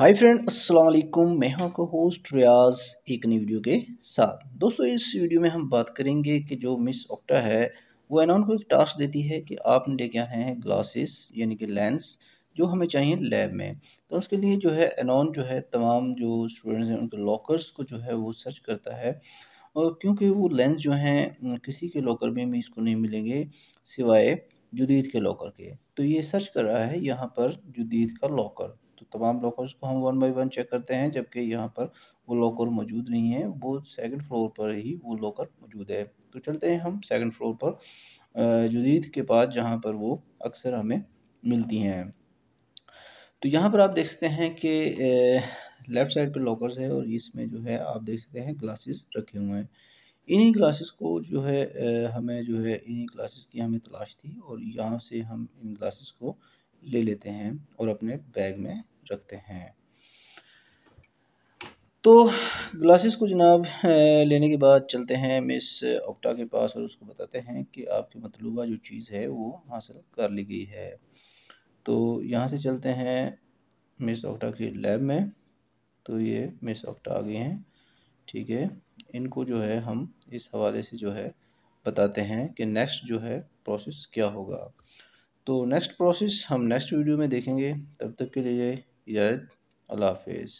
hi friend अस्सलाम वालेकुम मैं हूं आपका होस्ट रियाज एक नई वीडियो के साथ दोस्तों इस वीडियो में हम बात करेंगे कि जो मिस ऑक्टा है वो एनॉन को एक टास्क देती है कि आपने लेके आने हैं ग्लासेस यानी कि लेंस जो हमें चाहिए लैब में तो उसके लिए जो है एनॉन जो है तमाम जो स्टूडेंट्स हैं उनके लॉकर्स को जो है वो सर्च करता है और क्योंकि वो लेंस जो हैं किसी के लॉकर में भी इसको नहीं मिलेंगे सिवाय जुदीद के लॉकर के तो ये सर्च कर रहा है यहाँ पर जुदीद का लॉकर तो तमाम लॉकर्स को हम वन बाई वन चेक करते हैं जबकि यहाँ पर वो लॉकर मौजूद नहीं है वो सेकंड फ्लोर पर ही वो लॉकर मौजूद है तो चलते हैं हम सेकंड फ्लोर पर जुदीद के पास जहाँ पर वो अक्सर हमें मिलती हैं तो यहाँ पर आप देख सकते हैं कि लेफ्ट साइड पे लॉकर्स है और इसमें जो है आप देख सकते हैं ग्लासेस रखे हुए हैं इन्हीं ग्लासेस को जो है हमें जो है इन्हीं ग्लासेस की हमें तलाश थी और यहाँ से हम इन ग्लासेस को ले लेते हैं और अपने बैग में रखते हैं तो ग्लासेस को जनाब लेने के बाद चलते हैं मिस ऑक्टा के पास और उसको बताते हैं कि आपकी मतलूबा जो चीज़ है वो हासिल कर ली गई है तो यहाँ से चलते हैं मिस ऑक्टा की लैब में तो ये मिस ऑफ्ट आ गए हैं ठीक है इनको जो है हम इस हवाले से जो है बताते हैं कि नेक्स्ट जो है प्रोसेस क्या होगा तो नेक्स्ट प्रोसेस हम नेक्स्ट वीडियो में देखेंगे तब तक के लिए याद अल्लाह हाफिज़